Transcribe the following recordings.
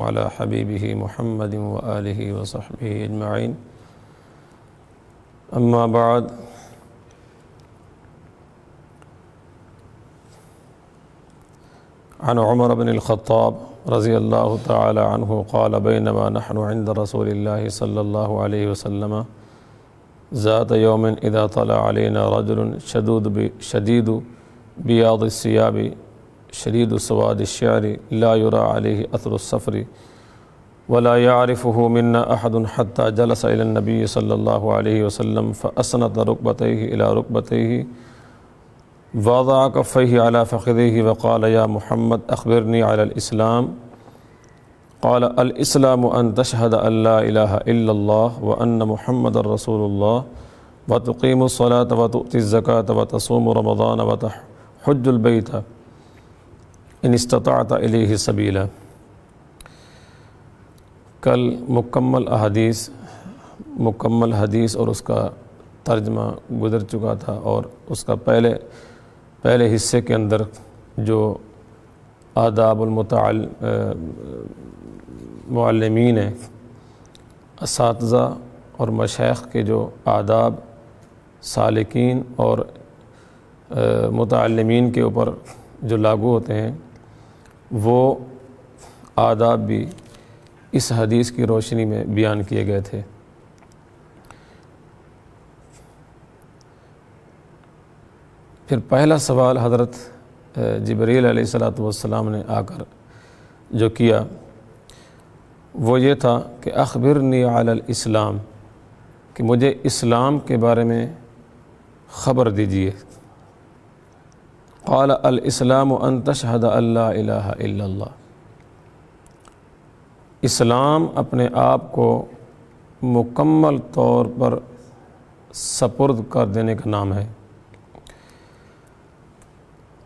वाला हबीबी महमद वाल वसहब अजमाइन अम्माबाद عن عمر بن الخطاب رضي الله تعالى عنه قال بينما نحن عند رسول الله صلى الله عليه وسلم ذات يوم إذا طلع علينا رجل شدود شديد بياض الثياب शरीद सवाद शार लासफ़री वला यारफ़ मन्ना अहदन हत्ता जलसनबी सल्ला वसम फ़सनत रुकबत अला रुकबत वादा कफ़ी अला फ़खदी वक़ाल या महमद अखबरनी अलाम क़ाल अलस्लाम अन तशहद अल्ला व अन महमद रसूल व तकीमसलात व तज़क़ात व तसूम रमदान व तहजुलबई था इन इस्तः सबीला कल मुकम्मल अदीस मुकम्मल हदीस और उसका तर्जमा गुजर चुका था और उसका पहले पहले हिस्से के अंदर जो आदाबलमतमीन मालमीन इस और मशाइ के जो आदाब सालकिन और मतलमीन के ऊपर जो लागू होते हैं वो आदाब भी इस हदीस की रोशनी में बयान किए गए थे फिर पहला सवाल हज़रत जबरील सलात ने आकर जो किया वो ये था कि अखबिर आल इस्लाम कि मुझे इस्लाम के बारे में ख़बर दीजिए क़ाल अलस्लाम तशहद अल्ला इस्लाम अपने आप को मुकम्मल तौर पर सपुर्द कर देने का नाम है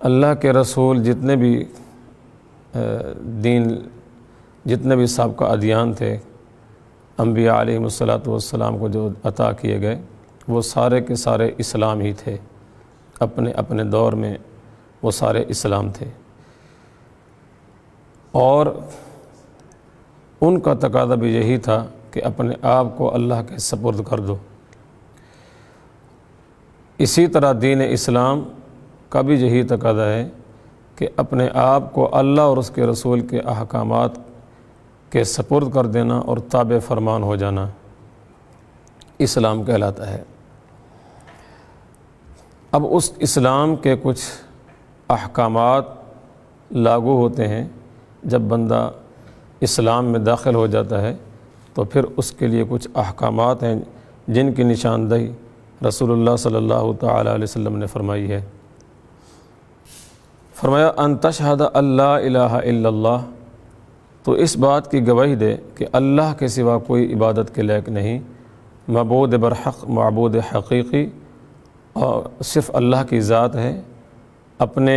अल्लाह के रसूल जितने भी दीन जितने भी सबका अदियान थे अम्बिया आलमसलाम को जो अता किए गए वो सारे के सारे इस्लाम ही थे अपने अपने दौर में वो सारे इस्लाम थे और उनका तकादा भी यही था कि अपने आप को अल्लाह के सपुर्द कर दो इसी तरह दीन इस्लाम का भी यही तकादा है कि अपने आप को अल्लाह और उसके रसूल के अहकाम के सपुर्द कर देना और ताब फरमान हो जाना इस्लाम कहलाता है अब उस इस्लाम के कुछ अहकाम लागू होते हैं जब बंदा इस्लाम में दाखिल हो जाता है तो फिर उसके लिए कुछ अहकाम हैं जिनकी निशानदही रसूलुल्लाह सल्लल्लाहु अलैहि वसल्लम ने फरमाई है फरमाया अन तशहद अल्लाह इल्लल्लाह तो इस बात की गवाही दे कि अल्लाह के सिवा कोई इबादत के लायक नहीं मबूद बरहक मबूद हकीकी और सिर्फ़ अल्लाह की ज़ात है अपने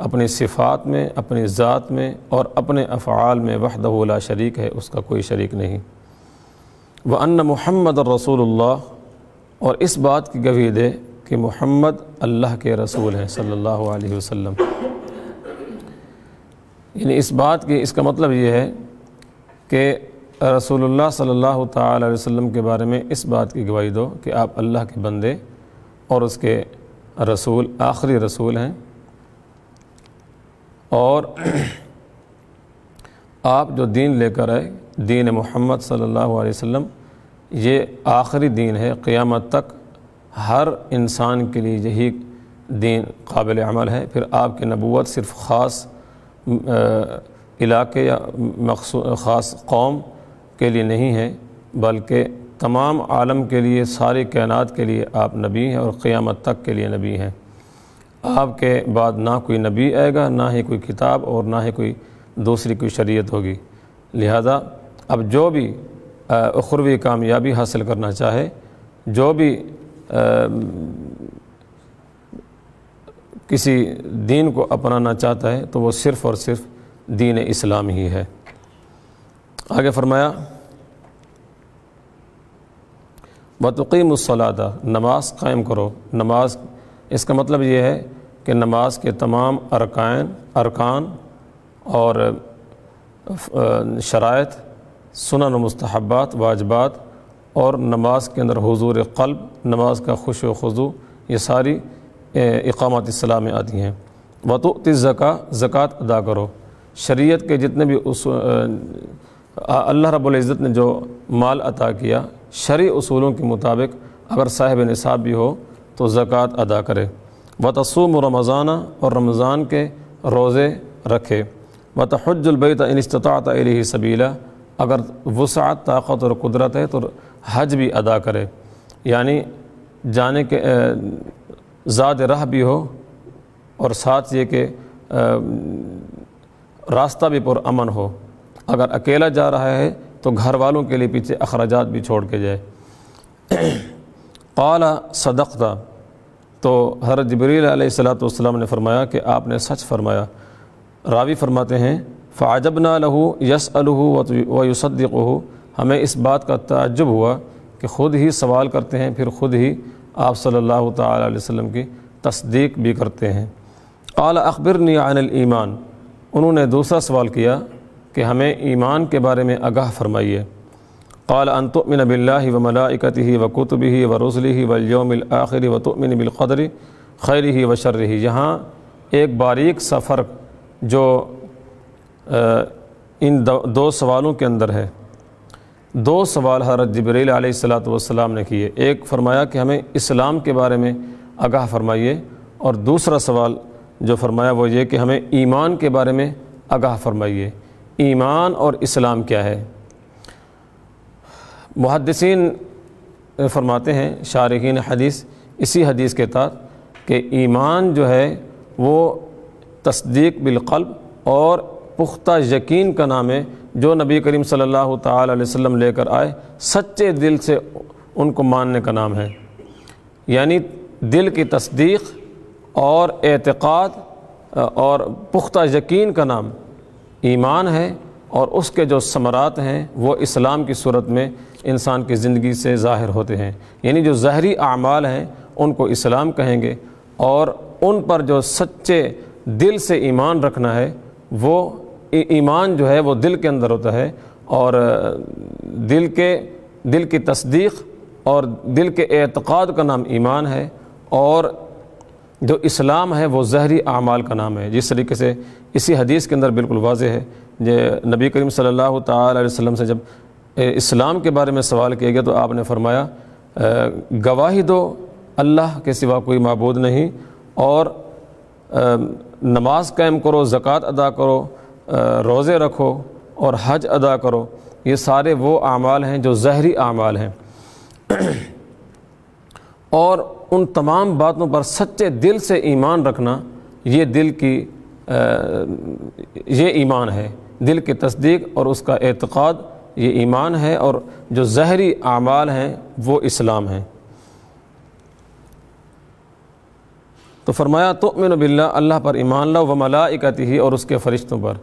अपनी सिफ़ात में अपनी ज़ात में और अपने अफ़ाल में वहदला शरीक है उसका कोई शरीक नहीं व अन महमद रसूल और इस बात की गवाही दे कि महम्मद अल्लाह के रसूल हैं सल्लल्लाहु अलैहि वसल्लम यानी इस बात की इसका मतलब ये है कि रसूलुल्लाह सल्लल्लाहु अलैहि वसल्लम के बारे में इस बात की गवाही दो कि आप अल्लाह के बंदे और उसके रसूल आखिरी रसूल हैं और आप जो दीन लेकर आए दीन मोहम्मद सल्लल्लाहु अलैहि वसल्लम ये आखिरी दीन है क़ियामत तक हर इंसान के लिए यही दीन काबिल अमल है फिर आपकी नबूत सिर्फ ख़ास इलाके या ख़ास कौम के लिए नहीं है बल्कि तमाम आलम के लिए सारे कायनात के लिए आप नबी हैं और क़ियामत तक के लिए नबी हैं आपके बाद ना कोई नबी आएगा ना ही कोई किताब और ना ही कोई दूसरी कोई शरीयत होगी लिहाजा अब जो भी अखरवी कामयाबी हासिल करना चाहे जो भी आ, किसी दीन को अपनाना चाहता है तो वो सिर्फ़ और सिर्फ़ दीन इस्लाम ही है आगे फरमाया उसलादा नमाज कायम करो नमाज इसका मतलब ये है कि नमाज के तमाम अरकान अरकान और शरात सुनन मस्तहबात वाजबात और नमाज के अंदर हजूर कल्ब नमाज का खुश वजू ये सारी इकामत सलाह में आती हैं वतुत ज़क़ा ज़क़़त अदा करो शरीयत के जितने भी उस अल्लाह रबुल्ज़त ने जो माल अता किया शरी असूलों के मुताबिक अगर साहिब निसाब भी हो तो ज़क़़त अदा करे व तसूम रमज़ाना और रमज़ान के रोज़े रखे व तहजलबैत इनतात सबीला अगर वसात ताकत और कुदरत है तो हज भी अदा करे यानी जाने के ज़ाद राह भी हो और साथ ये कि रास्ता भी पुरान हो अगर अकेला जा रहा है तो घर वालों के लिए पीछे अखराज भी छोड़ के जाए काला था तो हर जबरील सलाम ने फरमाया कि आपने सच फरमाया रावी फरमाते हैं फ़ाजब ना लहू यस अलहू व युसद्दिक हमें इस बात का तजुब हुआ कि ख़ुद ही सवाल करते हैं फिर ख़ुद ही आप सल्लल्लाहु अलैहि वसल्लम की तस्दीक भी करते हैं अला अकबर नियान ईमान उन्होंने दूसरा सवाल किया कि हमें ईमान के बारे में आगाह फरमाइए قال अनतमिन تؤمن व وملائكته ही ورسله واليوم ही व रसली ही वयोमिल आखिरी बिलक़दरी ही ही यहाँ एक बारीक सफ़र जो इन दो सवालों के अंदर है दो सवाल हरत जबरील आसलाम ने किए एक फ़रमाया कि हमें इस्लाम के बारे में आगाह फरमाइए और दूसरा सवाल जो फरमाया वो ये कि हमें ईमान के बारे में आगाह फरमाइए ईमान और इस्लाम क्या है मुहदसिन फरमाते हैं शारखीन हदीस इसी हदीस के तहत कि ईमान जो है वो तस्दीक बिलकल्ब और पुख्ता यकीन का नाम है जो नबी करीम सल्लल्लाहु अलैहि वसल्लम लेकर आए सच्चे दिल से उनको मानने का नाम है यानी दिल की तस्दीक और एतक़ाद और पुख्ता यकीन का नाम ईमान है और उसके जो समरात हैं वो इस्लाम की सूरत में इंसान की ज़िंदगी से ज़ाहिर होते हैं यानी जो ज़हरी अमाल हैं उनको इस्लाम कहेंगे और उन पर जो सच्चे दिल से ईमान रखना है वो ईमान जो है वो दिल के अंदर होता है और दिल के दिल की तस्दीक और दिल के एतक़ाद का नाम ईमान है और जो इस्लाम है वो जहरी अमाल का नाम है जिस तरीके से इसी हदीस के अंदर बिल्कुल वाज है जे नबी करीम सल्लल्लाहु अलैहि वसल्लम से जब इस्लाम के बारे में सवाल किया गया तो आपने फरमाया गवाही दो अल्लाह के सिवा कोई मबूद नहीं और नमाज कायम करो ज़क़़त अदा करो रोज़े रखो और हज अदा करो ये सारे वो अमाल हैं जो जहरी अमाल हैं और उन तमाम बातों पर सच्चे दिल से ईमान रखना ये दिल की आ, ये ईमान है दिल की तस्दीक और उसका एतक़ाद ये ईमान है और जो जहरी आमाल हैं वो इस्लाम हैं तो फरमाया तुमिन बिल्ला अल्लाह पर ईमान लाओ व मलाइकती ही और उसके फरिश्तों पर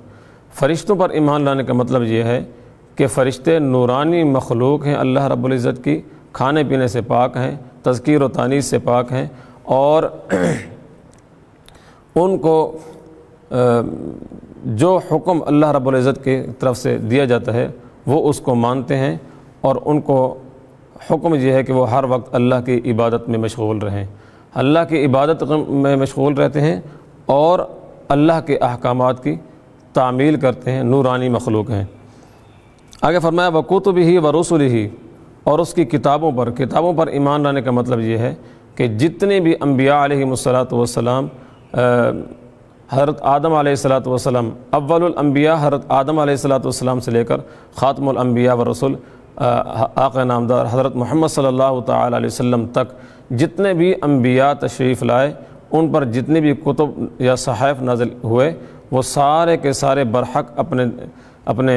फरिश्तों पर ईमान लाने का मतलब ये है कि फ़रिश्ते नूरानी मखलूक हैं अल्लाह रब्ज़त की खाने पीने से पाक हैं तस्कीर तानी से पाक हैं और उनको जो हुक्म अल्लाह रब्ज़त के तरफ से दिया जाता है वो उसको मानते हैं और उनको हुक्म यह है कि वो हर वक्त अल्लाह की इबादत में मशगूल रहें अल्लाह की इबादत में मशगूल रहते हैं और अल्लाह के अहकाम की तामील करते हैं नूरानी मखलूक हैं आगे फरमाया भी ही व रसुल ही और उसकी किताबों पर किताबों पर ईमान लाने का मतलब ये है कि जितने भी अम्बिया आलमसलात वसलाम हरत आदम आलत वसलम अव्वलम्बिया हरत आदम आलत से लेकर ख़ातमबिया व रसुल आका नामदार हज़रत मोहम्मद सल्ला वसम तक जितने भी अम्बिया तशरीफ़ लाए उन पर जितने भी कुतुब या सहाफ़ नाजिल हुए वो सारे के सारे बरहक अपने अपने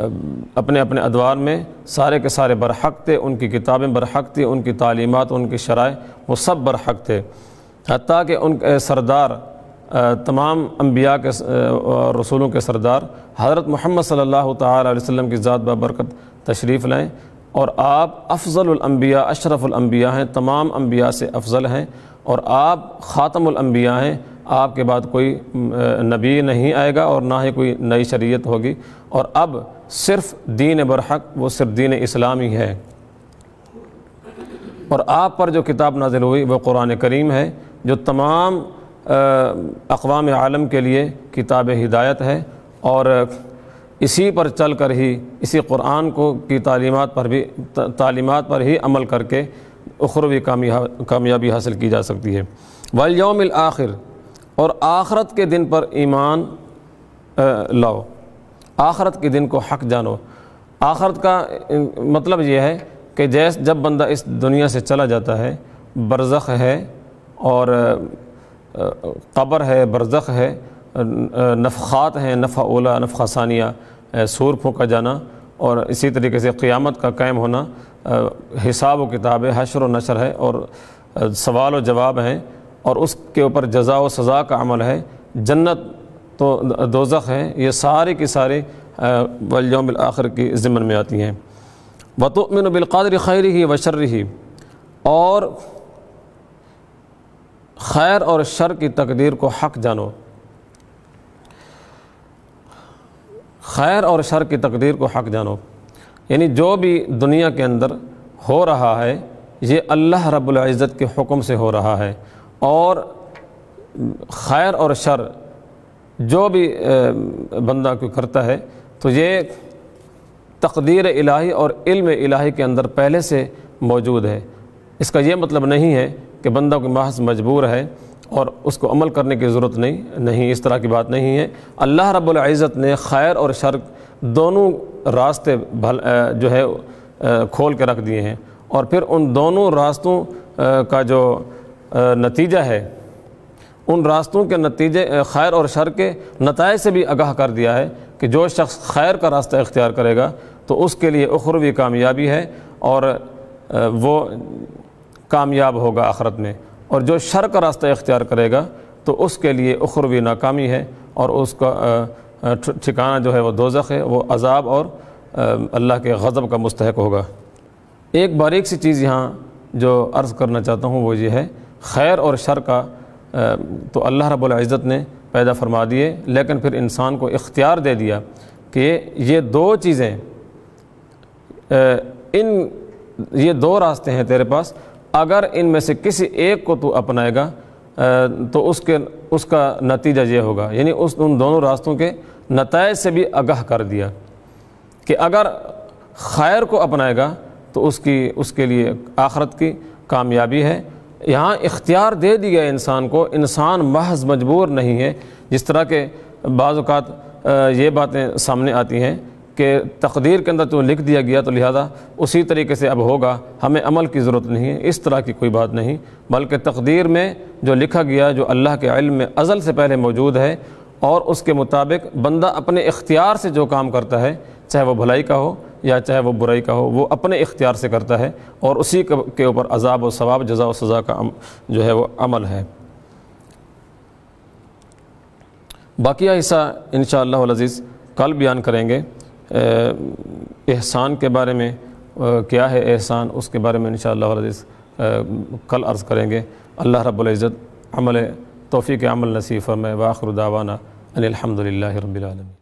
अपने अपने अदवार में सारे के सारे बरहक थे उनकी किताबें बरहक थी उनकी तालीमत उनकी शराय वो सब बरहक थे हती कि उन सरदार तमाम अम्बिया के रसूलों के सरदार हज़रत महमद सल्ला अलैहि की ज़ात बरकत तशरीफ़ लाएँ और आप अफजलम्बिया अशरफुल्बिया हैं तमाम अम्बिया से अफजल हैं और आप खातमुल्बिया हैं आपके बाद कोई नबी नहीं आएगा और ना ही कोई नई शरीयत होगी और अब सिर्फ दीन बरहक वो सिर्फ दीन इस्लाम ही है और आप पर जो किताब नाजिल हुई वह कुरान करीम है जो तमाम अकवाम आलम के लिए किताब हिदायत है और इसी पर चल कर ही इसी कुरान को की तालीमत पर भी तालीमत पर ही अमल करके उखरवी कामयाबी हासिल की जा सकती है वल यौमिल आखिर और आखरत के दिन पर ईमान लाओ आखरत के दिन को हक जानो आखरत का मतलब यह है कि जैस जब बंदा इस दुनिया से चला जाता है बरज़ख़ है और कब्र है बरज़ख़ है नफ़ात हैं नफ़ा ओला नफ़ा सानिया सूर फूका जाना और इसी तरीके से क़ियामत का कायम होना हिसाब व किताब है हशर व नशर है और सवाल व जवाब हैं और उसके ऊपर जजा व सज़ा का अमल है जन्नत तो दोजख है ये सारे के सारे वलयम आखिर की ज़िम्मन में आती हैं वतमिन बिलकदर खैर ही व शर ही और खैर और शर की तकदीर को हक जानो खैर और शर की तकदीर को हक जानो यानी जो भी दुनिया के अंदर हो रहा है ये अल्लाह रब्ज़त के हुक्म से हो रहा है और खैर और शर जो भी बंदा कोई करता है तो ये तकदीर इलाही और इल्म इलाही के अंदर पहले से मौजूद है इसका ये मतलब नहीं है कि बंदा को महज मजबूर है और उसको अमल करने की ज़रूरत नहीं नहीं इस तरह की बात नहीं है अल्लाह रब्बुल इज़्ज़त ने खैर और शर दोनों रास्ते भल जो है खोल के रख दिए हैं और फिर उन दोनों रास्तों का जो नतीजा है उन रास्तों के नतीजे खैर और शर के नतज से भी आगाह कर दिया है कि जो शख्स खैर का रास्ता इख्तियार करेगा तो उसके लिए उखरवी कामयाबी है और वो कामयाब होगा आखरत में और जो शर का रास्ता इख्तियार करेगा तो उसके लिए उखरवी नाकामी है और उसका ठिकाना जो है वह दोजख है वो अजाब और अल्लाह के गज़ब का मुस्तक होगा एक बारीक सी चीज़ यहाँ जो अर्ज़ करना चाहता हूँ वो ये है खैर और शर का तो अल्लाह रब्बुल इज़्ज़त ने पैदा फरमा दिए लेकिन फिर इंसान को इख्तियार दे दिया कि ये दो चीज़ें इन ये दो रास्ते हैं तेरे पास अगर इनमें से किसी एक को तू अपनाएगा तो उसके उसका नतीजा ये होगा यानी उस उन दोनों रास्तों के नतज से भी आगाह कर दिया कि अगर खैर को अपनाएगा तो उसकी उसके लिए आखरत की कामयाबी है यहाँ इख्तियार दे दिया इंसान को इंसान महज मजबूर नहीं है जिस तरह के बाज़ात ये बातें सामने आती हैं कि तकदीर के अंदर तो लिख दिया गया तो लिहाजा उसी तरीके से अब होगा हमें अमल की ज़रूरत नहीं है इस तरह की कोई बात नहीं बल्कि तकदीर में जो लिखा गया जो अल्लाह के इल्म में अज़ल से पहले मौजूद है और उसके मुताबिक बंदा अपने इख्तियार से जो काम करता है चाहे वो भलाई का हो या चाहे वो बुराई का हो वो अपने इख्तियार से करता है और उसी के ऊपर अजाब और सवाब जजा व सज़ा का जो है वो अमल है बाकी हिस्सा इन शज़ीज़ कल बयान करेंगे एहसान के बारे में क्या है एहसान उसके बारे में इन शज़ीज़ कल अर्ज़ करेंगे अल्लाह रबुल्ज़त अमल तोफ़ी के अमल नसीफ़ में वाखर दावाना अनिलहमदिल्ला